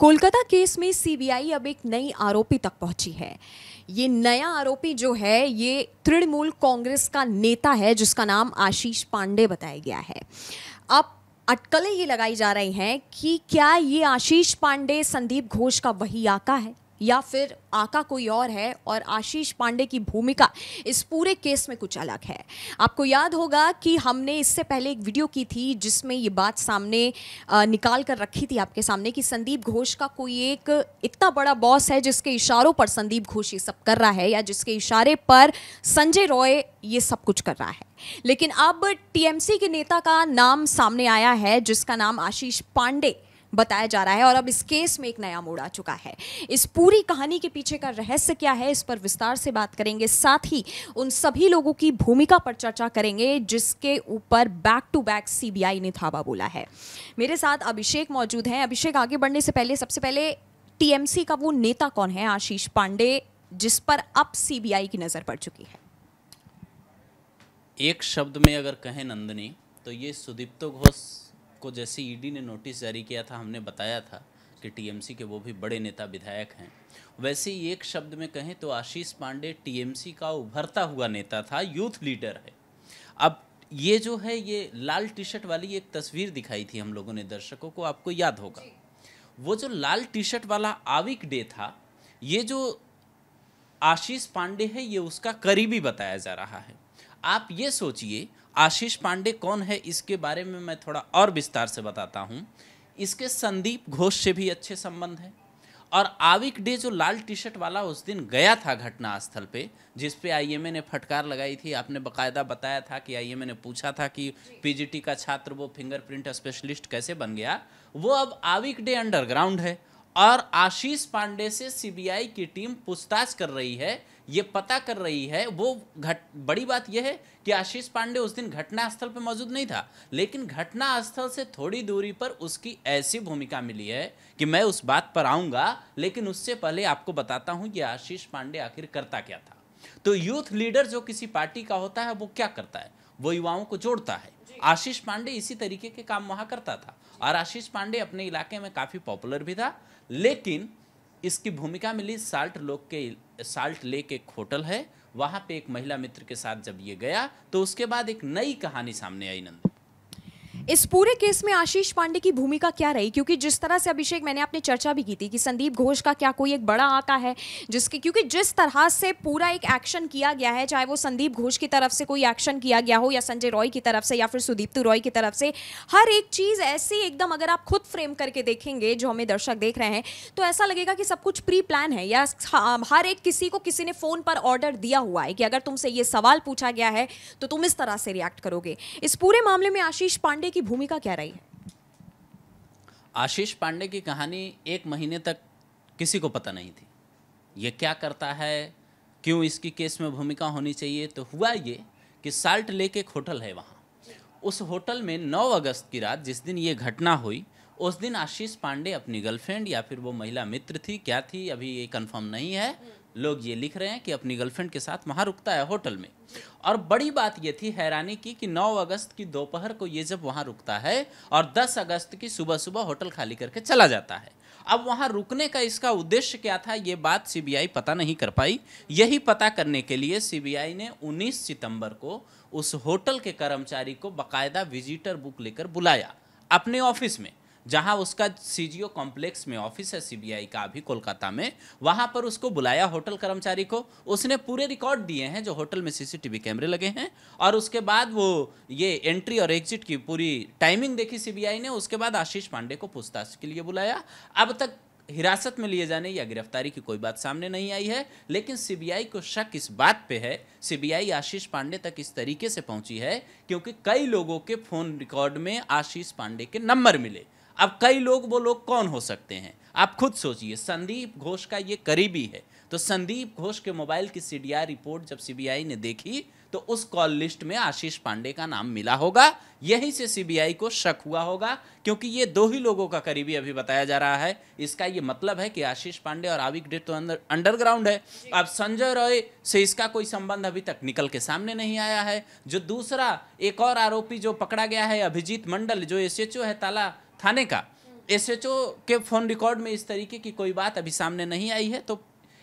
Kolkata case में CBI अब एक नई आरोपी तक पहुंची है ये नया आरोपी जो है ये तृणमूल कांग्रेस का नेता है जिसका नाम आशीष पांडे बताया गया है अब अटकलें ये लगाई जा रही हैं कि क्या ये आशीष पांडे संदीप घोष का वही आका है या फिर आका कोई और है और आशीष पांडे की भूमिका इस पूरे केस में कुछ अलग है आपको याद होगा कि हमने इससे पहले एक वीडियो की थी जिसमें ये बात सामने निकाल कर रखी थी आपके सामने कि संदीप घोष का कोई एक इतना बड़ा बॉस है जिसके इशारों पर संदीप घोष ये सब कर रहा है या जिसके इशारे पर संजय रॉय ये सब कुछ कर रहा है लेकिन अब टीएमसी के नेता का नाम सामने आया है जिसका नाम आशीष पांडे बताया जा रहा है और अब इस केस में एक नया मोड़ आ चुका है इस पूरी कहानी के पीछे का रहस्य क्या है इस पर विस्तार से बात करेंगे साथ ही उन सभी लोगों की भूमिका पर चर्चा करेंगे जिसके ऊपर बैक टू बैक सीबीआई ने थावा बोला है मेरे साथ अभिषेक मौजूद हैं अभिषेक आगे बढ़ने से पहले सबसे पहले टीएमसी का वो नेता कौन है आशीष पांडे जिस पर अब सीबीआई की नज़र पड़ चुकी है एक शब्द में अगर कहें नंदनी तो ये सुदीप्तो घोष को जैसे ईडी e ने नोटिस जारी किया था हमने बताया था कि टीएमसी के वो भी बड़े नेता विधायक हैं वैसे ही एक शब्द में कहें तो आशीष पांडे टीएमसी का उभरता हुआ नेता था यूथ लीडर है अब ये जो है ये लाल टी शर्ट वाली एक तस्वीर दिखाई थी हम लोगों ने दर्शकों को आपको याद होगा वो जो लाल टी शर्ट वाला आविक डे था ये जो आशीष पांडे है ये उसका करीबी बताया जा रहा है आप ये सोचिए आशीष पांडे कौन है इसके बारे में मैं थोड़ा और विस्तार से बताता हूँ इसके संदीप घोष से भी अच्छे संबंध हैं और आविक डे जो लाल टी शर्ट वाला उस दिन गया था घटनास्थल पे जिस पे आईएमए ने फटकार लगाई थी आपने बकायदा बताया था कि आईएमए ने पूछा था कि पीजीटी का छात्र वो फिंगरप्रिंट स्पेशलिस्ट कैसे बन गया वो अब आविक डे अंडरग्राउंड है और आशीष पांडे से सीबीआई की टीम पूछताछ कर रही है ये पता कर रही है वो घट बड़ी बात यह है कि आशीष पांडे उस दिन घटनास्थल पर मौजूद नहीं था लेकिन घटनास्थल से थोड़ी दूरी पर उसकी ऐसी भूमिका मिली है कि मैं उस बात पर आऊंगा लेकिन उससे पहले आपको बताता हूं कि आशीष पांडे आखिर करता क्या था तो यूथ लीडर जो किसी पार्टी का होता है वो क्या करता है वो युवाओं को जोड़ता है आशीष पांडे इसी तरीके के काम वहां करता था और आशीष पांडे अपने इलाके में काफ़ी पॉपुलर भी था लेकिन इसकी भूमिका मिली साल्ट लोक के साल्ट लेक एक होटल है वहाँ पे एक महिला मित्र के साथ जब ये गया तो उसके बाद एक नई कहानी सामने आई नंद इस पूरे केस में आशीष पांडे की भूमिका क्या रही क्योंकि जिस तरह से अभिषेक मैंने आपने चर्चा भी की थी कि संदीप घोष का क्या कोई एक बड़ा आका है जिसके क्योंकि जिस तरह से पूरा एक एक्शन किया गया है चाहे वो संदीप घोष की तरफ से कोई एक्शन किया गया हो या संजय रॉय की तरफ से या फिर सुदीप्तू रॉय की तरफ से हर एक चीज़ ऐसी एकदम अगर आप खुद फ्रेम करके देखेंगे जो हमें दर्शक देख रहे हैं तो ऐसा लगेगा कि सब कुछ प्री प्लान है या हर एक किसी को किसी ने फ़ोन पर ऑर्डर दिया हुआ है कि अगर तुमसे ये सवाल पूछा गया है तो तुम इस तरह से रिएक्ट करोगे इस पूरे मामले में आशीष पांडे की भूमिका क्या रही है आशीष पांडे की कहानी एक महीने तक किसी को पता नहीं थी ये क्या करता है क्यों इसकी केस में भूमिका होनी चाहिए तो हुआ ये कि साल्ट लेक एक होटल है वहाँ उस होटल में 9 अगस्त की रात जिस दिन ये घटना हुई उस दिन आशीष पांडे अपनी गर्लफ्रेंड या फिर वो महिला मित्र थी क्या थी अभी ये कंफर्म नहीं है नहीं। लोग ये लिख रहे हैं कि अपनी गर्लफ्रेंड के साथ वहाँ रुकता है होटल में और बड़ी बात ये थी हैरानी की कि 9 अगस्त की दोपहर को ये जब वहाँ रुकता है और 10 अगस्त की सुबह सुबह होटल खाली करके चला जाता है अब वहाँ रुकने का इसका उद्देश्य क्या था ये बात सीबीआई पता नहीं कर पाई यही पता करने के लिए सीबीआई ने 19 सितंबर को उस होटल के कर्मचारी को बाकायदा विजिटर बुक लेकर बुलाया अपने ऑफिस में जहां उसका सीजीओ कॉम्प्लेक्स में ऑफिस है सीबीआई का अभी कोलकाता में वहां पर उसको बुलाया होटल कर्मचारी को उसने पूरे रिकॉर्ड दिए हैं जो होटल में सीसीटीवी कैमरे लगे हैं और उसके बाद वो ये एंट्री और एग्जिट की पूरी टाइमिंग देखी सीबीआई ने उसके बाद आशीष पांडे को पूछताछ के लिए बुलाया अब तक हिरासत में लिए जाने या गिरफ्तारी की कोई बात सामने नहीं आई है लेकिन सीबीआई को शक इस बात पे है सीबीआई आशीष पांडे तक इस तरीके से पहुंची है क्योंकि कई लोगों के फोन रिकॉर्ड में आशीष पांडे के नंबर मिले अब कई लोग वो लोग कौन हो सकते हैं आप खुद सोचिए संदीप घोष का ये करीबी है तो संदीप घोष के मोबाइल की सी रिपोर्ट जब सीबीआई ने देखी तो उस कॉल लिस्ट में आशीष पांडे का नाम मिला होगा यही से सीबीआई को शक हुआ होगा क्योंकि ये दो ही लोगों का करीबी अभी बताया जा रहा है इसका ये मतलब है कि आशीष पांडे और आविक डे तो अंदर अंडरग्राउंड है अब संजय रॉय से इसका कोई संबंध अभी तक निकल के सामने नहीं आया है जो दूसरा एक और आरोपी जो पकड़ा गया है अभिजीत मंडल जो एस है ताला थाने का एसएचओ के फ़ोन रिकॉर्ड में इस तरीके की कोई बात अभी सामने नहीं आई है तो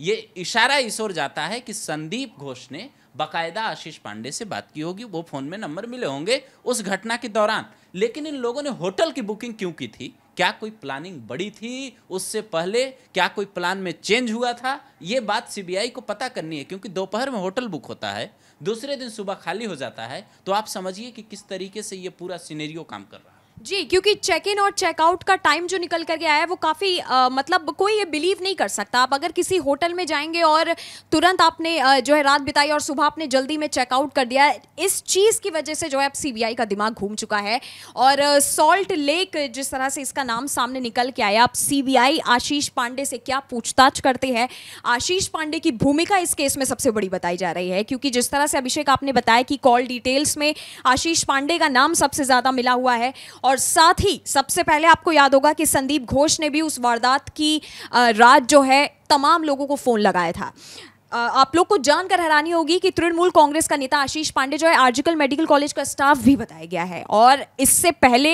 ये इशारा इस ओर जाता है कि संदीप घोष ने बाकायदा आशीष पांडे से बात की होगी वो फ़ोन में नंबर मिले होंगे उस घटना के दौरान लेकिन इन लोगों ने होटल की बुकिंग क्यों की थी क्या कोई प्लानिंग बड़ी थी उससे पहले क्या कोई प्लान में चेंज हुआ था ये बात सीबीआई को पता करनी है क्योंकि दोपहर में होटल बुक होता है दूसरे दिन सुबह खाली हो जाता है तो आप समझिए कि किस तरीके से ये पूरा सीनेरियो काम कर रहा है जी क्योंकि चेक इन और चेकआउट का टाइम जो निकल कर गया है वो काफ़ी मतलब कोई ये बिलीव नहीं कर सकता आप अगर किसी होटल में जाएंगे और तुरंत आपने आ, जो है रात बिताई और सुबह आपने जल्दी में चेकआउट कर दिया इस चीज़ की वजह से जो है अब सीबीआई का दिमाग घूम चुका है और सॉल्ट लेक जिस तरह से इसका नाम सामने निकल के आया आप सी आशीष पांडे से क्या पूछताछ करते हैं आशीष पांडे की भूमिका इस केस में सबसे बड़ी बताई जा रही है क्योंकि जिस तरह से अभिषेक आपने बताया कि कॉल डिटेल्स में आशीष पांडे का नाम सबसे ज़्यादा मिला हुआ है और साथ ही सबसे पहले आपको याद होगा कि संदीप घोष ने भी उस वारदात की रात जो है तमाम लोगों को फ़ोन लगाया था आप लोग को जानकर हैरानी होगी कि तृणमूल कांग्रेस का नेता आशीष पांडे जो है आर्जिकल मेडिकल कॉलेज का स्टाफ भी बताया गया है और इससे पहले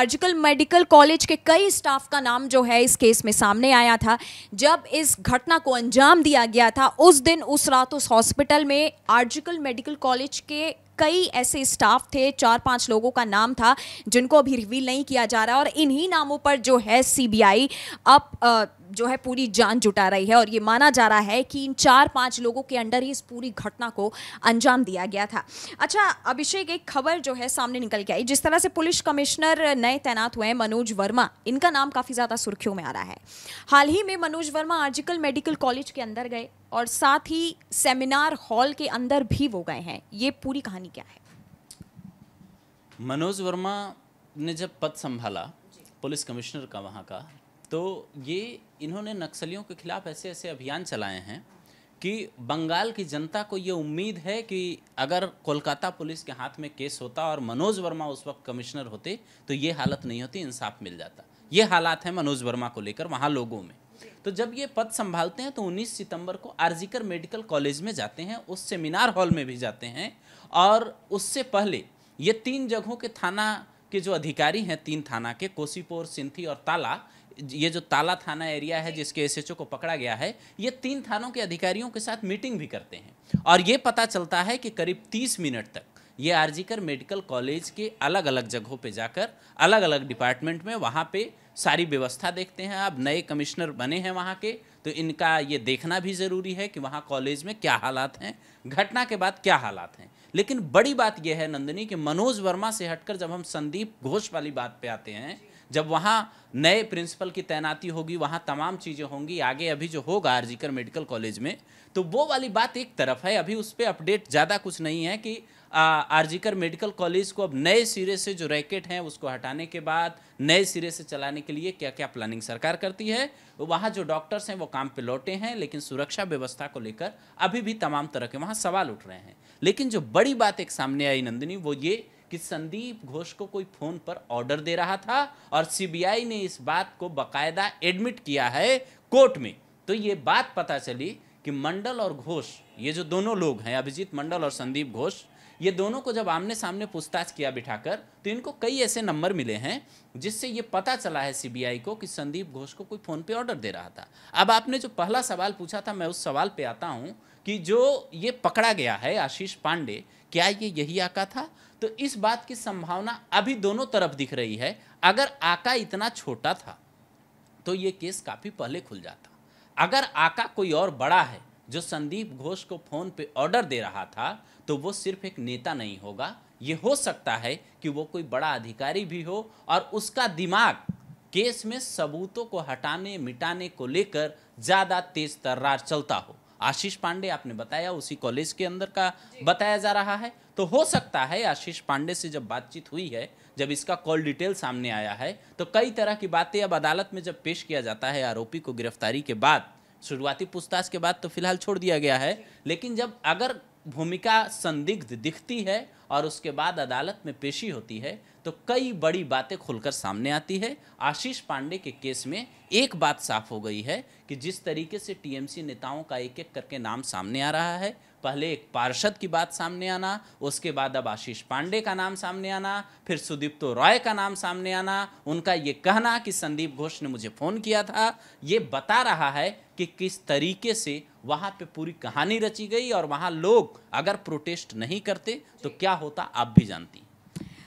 आर्जिकल मेडिकल कॉलेज के कई स्टाफ का नाम जो है इस केस में सामने आया था जब इस घटना को अंजाम दिया गया था उस दिन उस रात उस हॉस्पिटल में आर्जिकल मेडिकल कॉलेज के कई ऐसे स्टाफ थे चार पांच लोगों का नाम था जिनको अभी रिवील नहीं किया जा रहा और इन्हीं नामों पर जो है सीबीआई अब जो है पूरी जान जुटा रही है और ये माना जा रहा है कि इन चार पांच लोगों के अंडर ही इस पूरी घटना को अंजाम दिया गया था अच्छा अभिषेक एक खबर जो है सामने निकल के आई जिस तरह से पुलिस कमिश्नर नए तैनात हुए हैं मनोज वर्मा इनका नाम काफ़ी ज़्यादा सुर्खियों में आ रहा है हाल ही में मनोज वर्मा आर्जिकल मेडिकल कॉलेज के अंदर गए और साथ ही सेमिनार हॉल के अंदर भी वो गए हैं ये पूरी कहानी क्या है मनोज वर्मा ने जब पद संभाला पुलिस कमिश्नर का वहाँ का तो ये इन्होंने नक्सलियों के खिलाफ ऐसे ऐसे अभियान चलाए हैं कि बंगाल की जनता को ये उम्मीद है कि अगर कोलकाता पुलिस के हाथ में केस होता और मनोज वर्मा उस वक्त कमिश्नर होते तो ये हालत नहीं होती इंसाफ मिल जाता ये हालात हैं मनोज वर्मा को लेकर वहाँ लोगों में तो जब ये पद संभालते हैं तो 19 सितंबर को आरजीकर मेडिकल कॉलेज में जाते हैं उस सेमिनार हॉल में भी जाते हैं और उससे पहले ये तीन जगहों के थाना के जो अधिकारी हैं तीन थाना के कोसीपोर सिंथी और ताला ये जो ताला थाना एरिया है जिसके एसएचओ को पकड़ा गया है ये तीन थानों के अधिकारियों के साथ मीटिंग भी करते हैं और ये पता चलता है कि करीब तीस मिनट तक ये आरजीकर मेडिकल कॉलेज के अलग अलग जगहों पे जाकर अलग अलग डिपार्टमेंट में वहाँ पे सारी व्यवस्था देखते हैं आप नए कमिश्नर बने हैं वहाँ के तो इनका ये देखना भी ज़रूरी है कि वहाँ कॉलेज में क्या हालात हैं घटना के बाद क्या हालात हैं लेकिन बड़ी बात यह है नंदिनी कि मनोज वर्मा से हटकर जब हम संदीप घोष वाली बात पे आते हैं जब वहाँ नए प्रिंसिपल की तैनाती होगी वहाँ तमाम चीज़ें होंगी आगे अभी जो होगा आरजीकर मेडिकल कॉलेज में तो वो वाली बात एक तरफ है अभी उस पर अपडेट ज़्यादा कुछ नहीं है कि आरजीकर मेडिकल कॉलेज को अब नए सिरे से जो रैकेट हैं उसको हटाने के बाद नए सिरे से चलाने के लिए क्या क्या प्लानिंग सरकार करती है वहाँ जो डॉक्टर्स हैं वो काम पे लौटे हैं लेकिन सुरक्षा व्यवस्था को लेकर अभी भी तमाम तरह के वहाँ सवाल उठ रहे हैं लेकिन जो बड़ी बात एक सामने आई नंदिनी वो ये कि संदीप घोष को कोई फोन पर ऑर्डर दे रहा था और सीबीआई ने इस बात को बकायदा एडमिट किया है कोर्ट में तो ये बात पता चली कि मंडल और घोष ये जो दोनों लोग हैं अभिजीत मंडल और संदीप घोष ये दोनों को जब आमने सामने पूछताछ किया बिठाकर तो इनको कई ऐसे नंबर मिले हैं जिससे ये पता चला है सीबीआई को कि संदीप घोष को कोई फ़ोन पे ऑर्डर दे रहा था अब आपने जो पहला सवाल पूछा था मैं उस सवाल पे आता हूँ कि जो ये पकड़ा गया है आशीष पांडे क्या ये यही आका था तो इस बात की संभावना अभी दोनों तरफ दिख रही है अगर आका इतना छोटा था तो ये केस काफ़ी पहले खुल जाता अगर आका कोई और बड़ा है जो संदीप घोष को फोन पे ऑर्डर दे रहा था तो वो सिर्फ एक नेता नहीं होगा ये हो सकता है कि वो कोई बड़ा अधिकारी भी हो और उसका दिमाग केस में सबूतों को हटाने मिटाने को लेकर ज़्यादा तेज तर्रार चलता हो आशीष पांडे आपने बताया उसी कॉलेज के अंदर का बताया जा रहा है तो हो सकता है आशीष पांडे से जब बातचीत हुई है जब इसका कॉल डिटेल सामने आया है तो कई तरह की बातें अब अदालत में जब पेश किया जाता है आरोपी को गिरफ्तारी के बाद शुरुआती पूछताछ के बाद तो फिलहाल छोड़ दिया गया है लेकिन जब अगर भूमिका संदिग्ध दिखती है और उसके बाद अदालत में पेशी होती है तो कई बड़ी बातें खुलकर सामने आती है आशीष पांडे के केस में एक बात साफ हो गई है कि जिस तरीके से टीएमसी नेताओं का एक एक करके नाम सामने आ रहा है पहले एक पार्षद की बात सामने आना उसके बाद अब आशीष पांडे का नाम सामने आना फिर सुदीप्तो रॉय का नाम सामने आना उनका ये कहना कि संदीप घोष ने मुझे फ़ोन किया था ये बता रहा है कि किस तरीके से वहाँ पे पूरी कहानी रची गई और वहाँ लोग अगर प्रोटेस्ट नहीं करते तो क्या होता आप भी जानती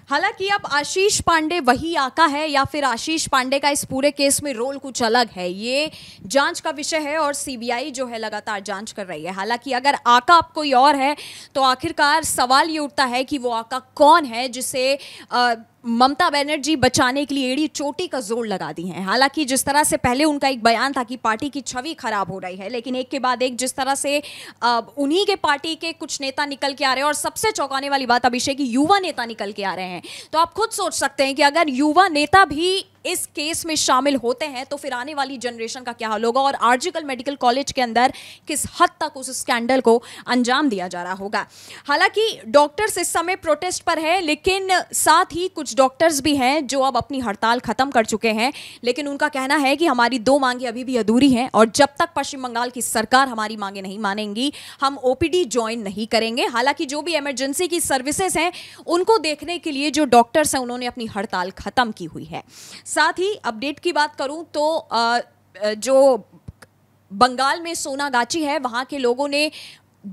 हालांकि अब आशीष पांडे वही आका है या फिर आशीष पांडे का इस पूरे केस में रोल कुछ अलग है ये जांच का विषय है और सीबीआई जो है लगातार जांच कर रही है हालांकि अगर आका अब कोई और है तो आखिरकार सवाल ये उठता है कि वो आका कौन है जिसे आ, ममता बनर्जी बचाने के लिए एड़ी चोटी का जोर लगा दी हैं हालांकि जिस तरह से पहले उनका एक बयान था कि पार्टी की छवि खराब हो रही है लेकिन एक के बाद एक जिस तरह से उन्हीं के पार्टी के कुछ नेता निकल के आ रहे हैं और सबसे चौंकाने वाली बात अभिषेक युवा नेता निकल के आ रहे हैं तो आप खुद सोच सकते हैं कि अगर युवा नेता भी इस केस में शामिल होते हैं तो फिर आने वाली जनरेशन का क्या हाल होगा और आर्जिकल मेडिकल कॉलेज के अंदर किस हद तक उस स्कैंडल को अंजाम दिया जा रहा होगा हालांकि डॉक्टर्स इस समय प्रोटेस्ट पर हैं लेकिन साथ ही कुछ डॉक्टर्स भी हैं जो अब अपनी हड़ताल खत्म कर चुके हैं लेकिन उनका कहना है कि हमारी दो मांगे अभी भी अधूरी हैं और जब तक पश्चिम बंगाल की सरकार हमारी मांगे नहीं मानेंगी हम ओ ज्वाइन नहीं करेंगे हालांकि जो भी इमरजेंसी की सर्विसेज हैं उनको देखने के लिए जो डॉक्टर्स हैं उन्होंने अपनी हड़ताल खत्म की हुई है साथ ही अपडेट की बात करूं तो जो बंगाल में सोनागाची है वहां के लोगों ने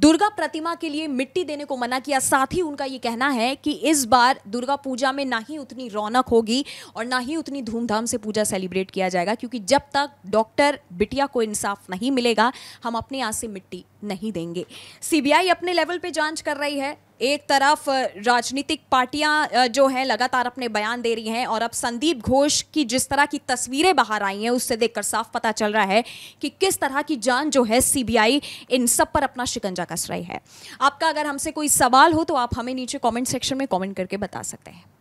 दुर्गा प्रतिमा के लिए मिट्टी देने को मना किया साथ ही उनका ये कहना है कि इस बार दुर्गा पूजा में ना ही उतनी रौनक होगी और ना ही उतनी धूमधाम से पूजा सेलिब्रेट किया जाएगा क्योंकि जब तक डॉक्टर बिटिया को इंसाफ नहीं मिलेगा हम अपने यहाँ से मिट्टी नहीं देंगे सीबीआई अपने लेवल पे जांच कर रही है एक तरफ राजनीतिक पार्टियां जो हैं लगातार अपने बयान दे रही हैं और अब संदीप घोष की जिस तरह की तस्वीरें बाहर आई हैं उससे देखकर साफ पता चल रहा है कि किस तरह की जान जो है सीबीआई इन सब पर अपना शिकंजा कस रही है आपका अगर हमसे कोई सवाल हो तो आप हमें नीचे कमेंट सेक्शन में कमेंट करके बता सकते हैं